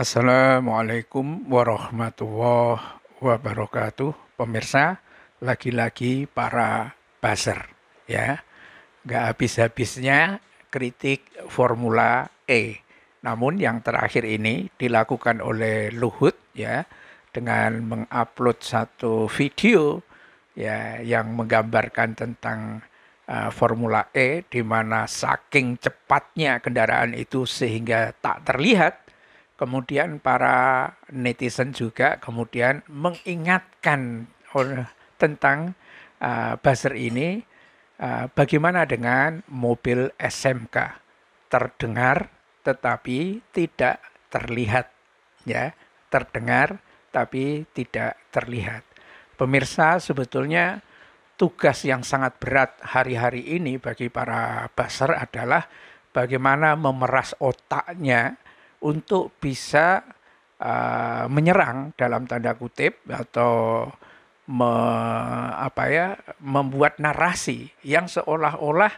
Assalamualaikum warahmatullahi wabarakatuh. Pemirsa, lagi-lagi para buzzer ya. Nggak habis-habisnya kritik Formula E. Namun yang terakhir ini dilakukan oleh Luhut ya dengan mengupload satu video ya yang menggambarkan tentang uh, Formula E di mana saking cepatnya kendaraan itu sehingga tak terlihat kemudian para netizen juga kemudian mengingatkan eh, tentang uh, buzzer ini uh, bagaimana dengan mobil SMK terdengar tetapi tidak terlihat ya terdengar tapi tidak terlihat pemirsa sebetulnya tugas yang sangat berat hari-hari ini bagi para buzzer adalah bagaimana memeras otaknya untuk bisa uh, menyerang dalam tanda kutip atau me, apa ya membuat narasi yang seolah-olah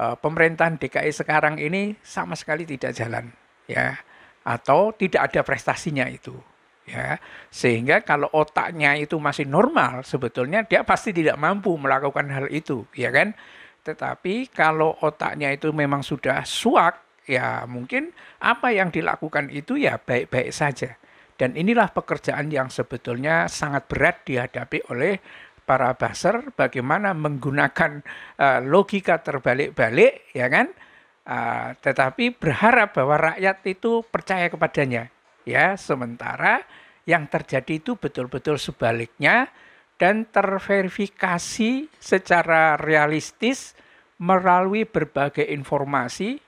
uh, pemerintahan DKI sekarang ini sama sekali tidak jalan ya atau tidak ada prestasinya itu ya sehingga kalau otaknya itu masih normal sebetulnya dia pasti tidak mampu melakukan hal itu ya kan tetapi kalau otaknya itu memang sudah suak ya mungkin apa yang dilakukan itu ya baik-baik saja. Dan inilah pekerjaan yang sebetulnya sangat berat dihadapi oleh para baser bagaimana menggunakan uh, logika terbalik-balik ya kan uh, tetapi berharap bahwa rakyat itu percaya kepadanya ya sementara yang terjadi itu betul-betul sebaliknya dan terverifikasi secara realistis melalui berbagai informasi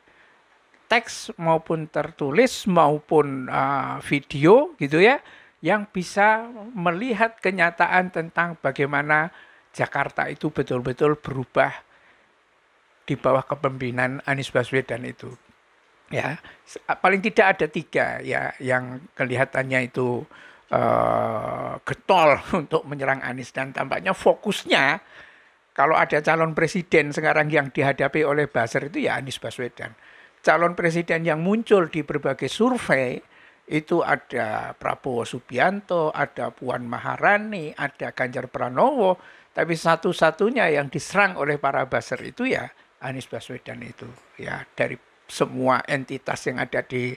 teks maupun tertulis maupun uh, video gitu ya yang bisa melihat kenyataan tentang bagaimana Jakarta itu betul-betul berubah di bawah kepemimpinan Anies Baswedan itu. Ya, ah, paling tidak ada tiga ya yang kelihatannya itu uh, getol untuk menyerang Anies dan tampaknya fokusnya kalau ada calon presiden sekarang yang dihadapi oleh Basir itu ya Anies Baswedan calon presiden yang muncul di berbagai survei itu ada Prabowo Subianto, ada Puan Maharani, ada Ganjar Pranowo, tapi satu-satunya yang diserang oleh para buzzer itu ya Anies Baswedan itu ya dari semua entitas yang ada di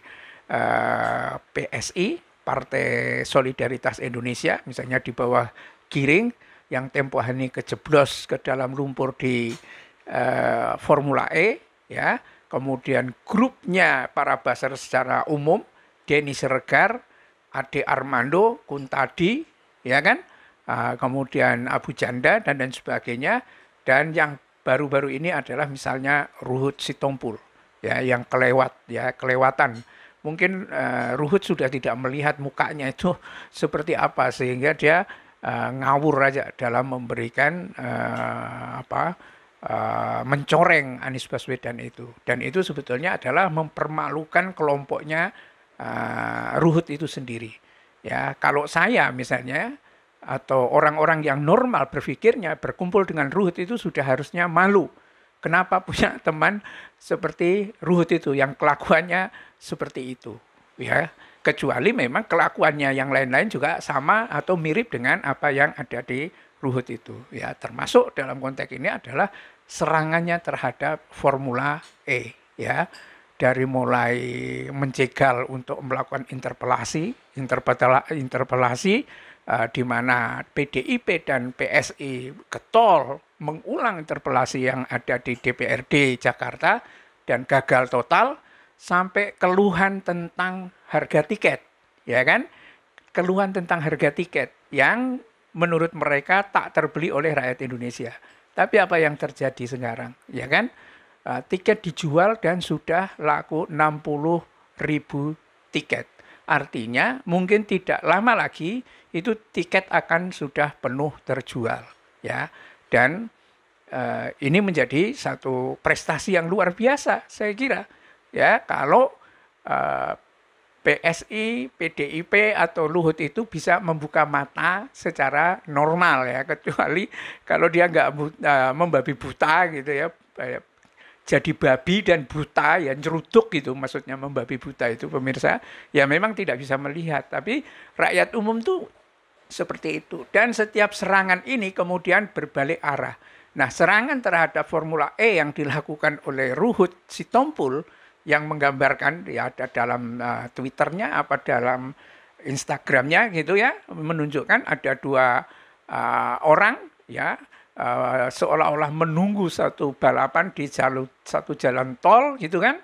uh, eh, PSI Partai Solidaritas Indonesia misalnya di bawah Giring yang tempo hari kejeblos ke dalam lumpur di uh, Formula E ya kemudian grupnya para baser secara umum, Denny Seregar, Ade Armando, Kuntadi, ya kan, ah, kemudian Abu Janda dan dan sebagainya, dan yang baru-baru ini adalah misalnya Ruhut Sitompul, ya yang kelewat, ya kelewatan. Mungkin uh, Ruhut sudah tidak melihat mukanya itu seperti apa sehingga dia uh, ngawur aja dalam memberikan uh, apa uh, mencoreng Anies Baswedan itu dan itu sebetulnya adalah mempermalukan kelompoknya uh, Ruhut itu sendiri ya kalau saya misalnya atau orang-orang yang normal berpikirnya berkumpul dengan Ruhut itu sudah harusnya malu kenapa punya teman seperti Ruhut itu yang kelakuannya seperti itu ya kecuali memang kelakuannya yang lain-lain juga sama atau mirip dengan apa yang ada di Ruhut itu ya termasuk dalam konteks ini adalah serangannya terhadap formula E ya dari mulai mencegal untuk melakukan interpelasi interpelasi, interpelasi uh, di mana PDIP dan PSI ketol mengulang interpelasi yang ada di DPRD Jakarta dan gagal total sampai keluhan tentang harga tiket ya kan keluhan tentang harga tiket yang menurut mereka tak terbeli oleh rakyat Indonesia. Tapi apa yang terjadi sekarang? Ya kan? Eh, tiket dijual dan sudah laku 60 ribu tiket. Artinya mungkin tidak lama lagi itu tiket akan sudah penuh terjual ya. Dan eh, ini menjadi satu prestasi yang luar biasa saya kira ya kalau eh, PSI, PDIP atau Luhut itu bisa membuka mata secara normal ya kecuali kalau dia nggak buta, eh, membabi buta gitu ya jadi babi dan buta ya nyeruduk gitu maksudnya membabi buta itu pemirsa ya memang tidak bisa melihat tapi rakyat umum tuh seperti itu dan setiap serangan ini kemudian berbalik arah nah serangan terhadap formula E yang dilakukan oleh Ruhut Sitompul yang menggambarkan ya ada dalam uh, Twitternya apa dalam Instagramnya gitu ya menunjukkan ada dua uh, orang ya uh, seolah-olah menunggu satu balapan di jalur satu jalan tol gitu kan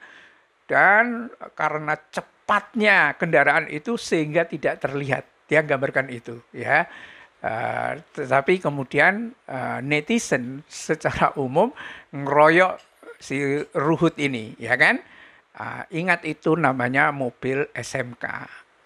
dan karena cepatnya kendaraan itu sehingga tidak terlihat dia gambarkan itu ya Uh, tetapi kemudian uh, netizen secara umum ngeroyok si Ruhut ini, ya kan? Uh, ingat itu namanya mobil SMK.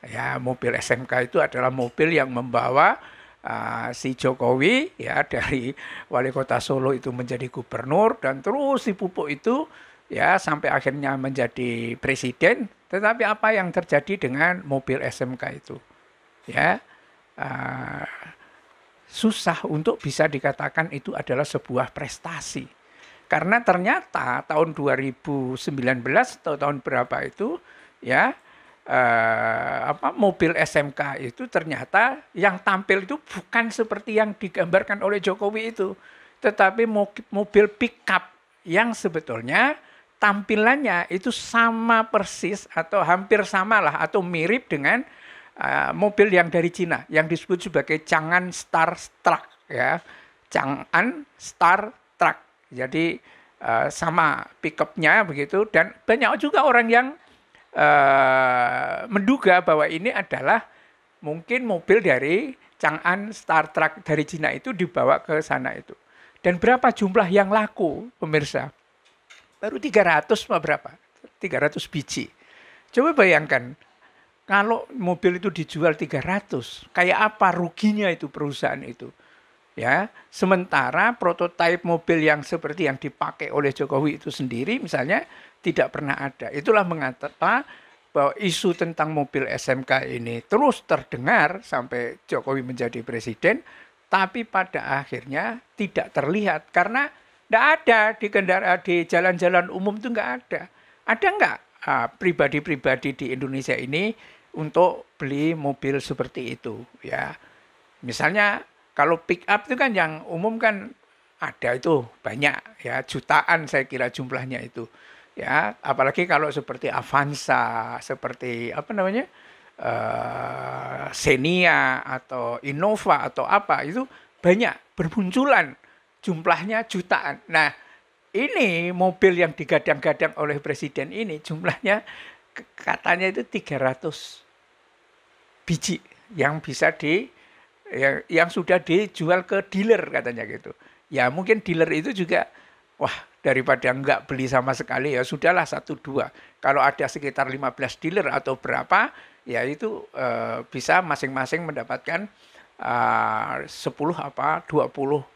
Ya, mobil SMK itu adalah mobil yang membawa uh, si Jokowi ya dari wali kota Solo itu menjadi gubernur dan terus si pupuk itu ya sampai akhirnya menjadi presiden. Tetapi apa yang terjadi dengan mobil SMK itu? Ya, uh, susah untuk bisa dikatakan itu adalah sebuah prestasi karena ternyata tahun 2019 atau tahun berapa itu ya eh, apa mobil SMK itu ternyata yang tampil itu bukan seperti yang digambarkan oleh Jokowi itu, tetapi mobil pickup yang sebetulnya tampilannya itu sama persis atau hampir sama lah atau mirip dengan uh, mobil yang dari Cina yang disebut sebagai Chang'an Star Truck ya. Chang'an Star Truck jadi uh, sama pickupnya begitu dan banyak juga orang yang uh, menduga bahwa ini adalah mungkin mobil dari Chang'an Star Trek dari Cina itu dibawa ke sana itu. Dan berapa jumlah yang laku pemirsa? Baru 300 berapa? 300 biji. Coba bayangkan, kalau mobil itu dijual 300, kayak apa ruginya itu perusahaan itu? ya sementara prototipe mobil yang seperti yang dipakai oleh Jokowi itu sendiri misalnya tidak pernah ada itulah mengatakan bahwa isu tentang mobil SMK ini terus terdengar sampai Jokowi menjadi presiden tapi pada akhirnya tidak terlihat karena tidak ada di kendaraan di jalan-jalan umum itu nggak ada ada nggak ah, pribadi-pribadi di Indonesia ini untuk beli mobil seperti itu ya misalnya kalau pick up itu kan yang umum kan ada itu banyak ya jutaan saya kira jumlahnya itu ya apalagi kalau seperti Avanza seperti apa namanya uh, Xenia atau Innova atau apa itu banyak bermunculan jumlahnya jutaan nah ini mobil yang digadang-gadang oleh presiden ini jumlahnya katanya itu 300 biji yang bisa di yang, yang sudah dijual ke dealer katanya gitu. Ya mungkin dealer itu juga wah daripada enggak beli sama sekali ya sudahlah satu dua. Kalau ada sekitar 15 dealer atau berapa ya itu eh, bisa masing-masing mendapatkan eh, sepuluh 10 apa 20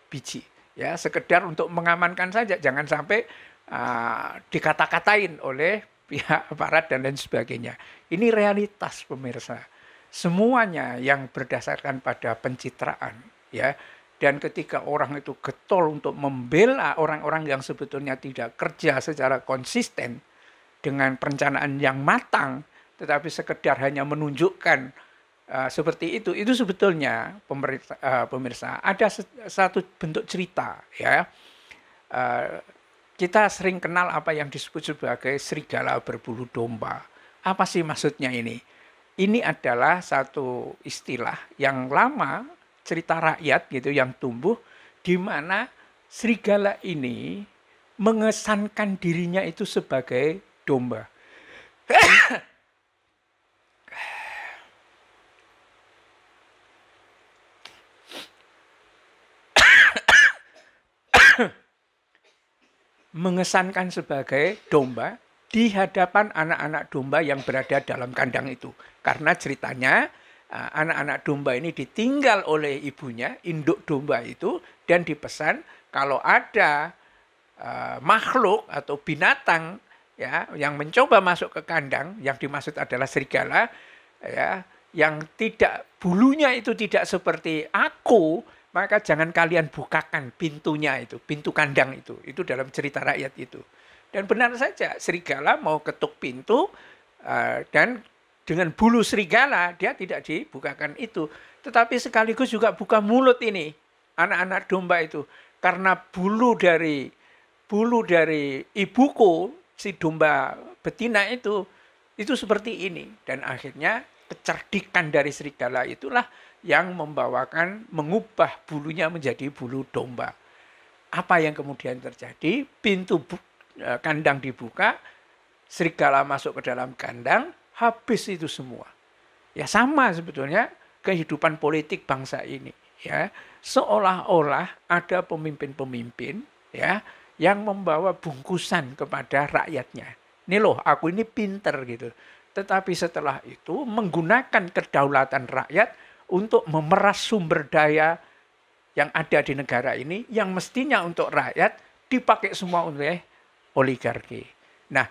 biji ya sekedar untuk mengamankan saja jangan sampai eh, dikata-katain oleh pihak aparat dan lain sebagainya. Ini realitas pemirsa semuanya yang berdasarkan pada pencitraan ya dan ketika orang itu getol untuk membela orang-orang yang sebetulnya tidak kerja secara konsisten dengan perencanaan yang matang tetapi sekedar hanya menunjukkan uh, seperti itu itu sebetulnya pemirsa, uh, eh, pemirsa ada satu bentuk cerita ya uh, kita sering kenal apa yang disebut sebagai serigala berbulu domba apa sih maksudnya ini ini adalah satu istilah yang lama cerita rakyat gitu yang tumbuh di mana serigala ini mengesankan dirinya itu sebagai domba. mengesankan sebagai domba di hadapan anak-anak domba yang berada dalam kandang itu. Karena ceritanya eh, anak-anak domba ini ditinggal oleh ibunya, induk domba itu, dan dipesan kalau ada uh, makhluk atau binatang ya yang mencoba masuk ke kandang, yang dimaksud adalah serigala, ya yang tidak bulunya itu tidak seperti aku, maka jangan kalian bukakan pintunya itu, pintu kandang itu. Itu dalam cerita rakyat itu. Dan benar saja, serigala mau ketuk pintu eh, dan dengan bulu serigala dia tidak dibukakan itu. Tetapi sekaligus juga buka mulut ini anak-anak domba itu karena bulu dari bulu dari ibuku si domba betina itu itu seperti ini dan akhirnya kecerdikan dari serigala itulah yang membawakan mengubah bulunya menjadi bulu domba. Apa yang kemudian terjadi? Pintu Eh, kandang dibuka, serigala masuk ke dalam kandang, habis itu semua. Ya sama sebetulnya kehidupan politik bangsa ini. Ya seolah-olah ada pemimpin-pemimpin ya yang membawa bungkusan kepada rakyatnya. Nih loh, aku ini pinter gitu. Tetapi setelah itu menggunakan kedaulatan rakyat untuk memeras sumber daya yang ada di negara ini yang mestinya untuk rakyat dipakai semua oleh oligarki. Nah,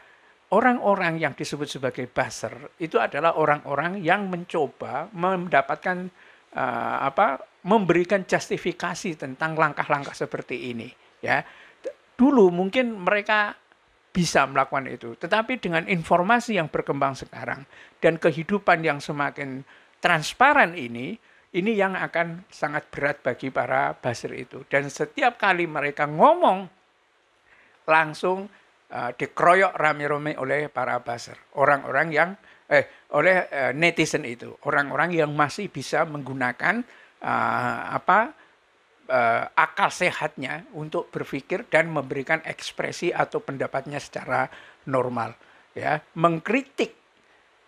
orang-orang yang disebut sebagai baser itu adalah orang-orang yang mencoba mendapatkan uh, apa memberikan justifikasi tentang langkah-langkah seperti ini ya dulu mungkin mereka bisa melakukan itu tetapi dengan informasi yang berkembang sekarang dan kehidupan yang semakin transparan ini ini yang akan sangat berat bagi para baser itu dan setiap kali mereka ngomong langsung uh, eh, dikeroyok rame-rame oleh para buzzer, orang-orang yang eh oleh uh, netizen itu, orang-orang yang masih bisa menggunakan uh, apa uh, akal sehatnya untuk berpikir dan memberikan ekspresi atau pendapatnya secara normal, ya, mengkritik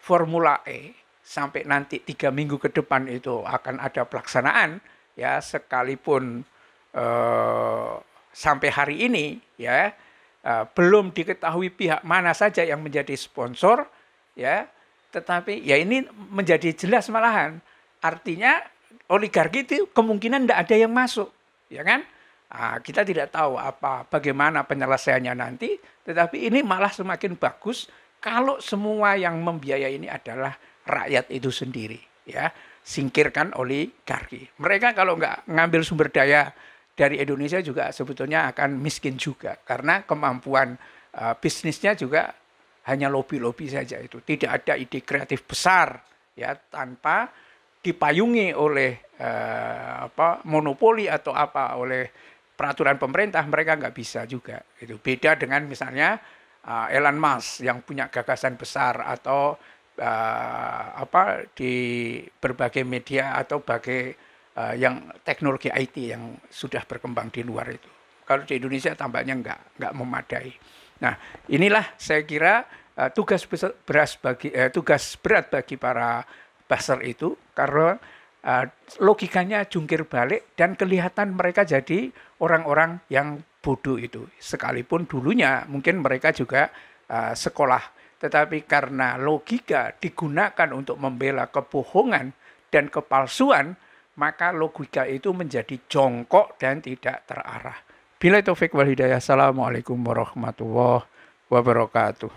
Formula E sampai nanti tiga minggu ke depan itu akan ada pelaksanaan, ya, sekalipun uh, sampai hari ini, ya Ah, belum diketahui pihak mana saja yang menjadi sponsor ya tetapi ya ini menjadi jelas malahan artinya oligarki itu kemungkinan tidak ada yang masuk ya kan Nah, kita tidak tahu apa bagaimana penyelesaiannya nanti, tetapi ini malah semakin bagus kalau semua yang membiayai ini adalah rakyat itu sendiri, ya singkirkan oligarki. Mereka kalau nggak ngambil sumber daya dari Indonesia juga sebetulnya akan miskin juga karena kemampuan uh, bisnisnya juga hanya lobi lobi saja itu. Tidak ada ide kreatif besar ya tanpa dipayungi oleh uh, apa monopoli atau apa oleh peraturan pemerintah mereka nggak bisa juga itu beda dengan misalnya uh, Elon Musk yang punya gagasan besar atau uh, apa di berbagai media atau bagai Eh, yang teknologi IT yang sudah berkembang di luar itu. Kalau di Indonesia tampaknya nggak nggak memadai. Nah inilah saya kira eh, tugas beras bagi eh, tugas berat bagi para baser itu karena logikanya jungkir balik dan kelihatan mereka jadi orang-orang yang bodoh itu. Sekalipun dulunya mungkin mereka juga sekolah tetapi karena logika digunakan untuk membela kebohongan dan kepalsuan, maka logika itu menjadi jongkok dan tidak terarah. Bila taufik wal hidayah. Assalamualaikum warahmatullahi wabarakatuh.